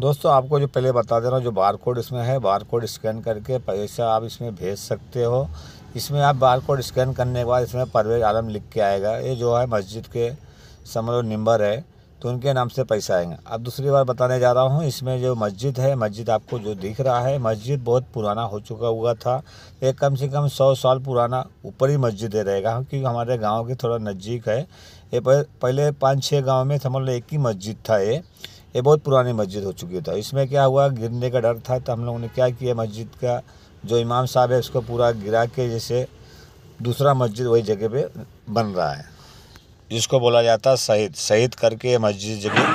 दोस्तों आपको जो पहले बता दे रहा हूँ जो बार कोड इसमें है बार कोड स्कैन करके पैसा आप इसमें भेज सकते हो इसमें आप बार कोड स्कैन करने के बाद इसमें परवेज आलम लिख के आएगा ये जो है मस्जिद के समझ नंबर है तो उनके नाम से पैसा आएगा अब दूसरी बार बताने जा रहा हूँ इसमें जो मस्जिद है मस्जिद आपको जो दिख रहा है मस्जिद बहुत पुराना हो चुका हुआ था ये कम से कम सौ साल पुराना ऊपर ही मस्जिद रहेगा क्योंकि हमारे गांव के थोड़ा नज़दीक है ये पहले पाँच छः गांव में समझ लो एक ही मस्जिद था ये ये बहुत पुरानी मस्जिद हो चुकी था इसमें क्या हुआ गिरने का डर था तो हम लोगों ने क्या किया मस्जिद का जो इमाम साहब है उसको पूरा गिरा के जैसे दूसरा मस्जिद वही जगह पे बन रहा है जिसको बोला जाता है शहीद शहीद करके मस्जिद जगह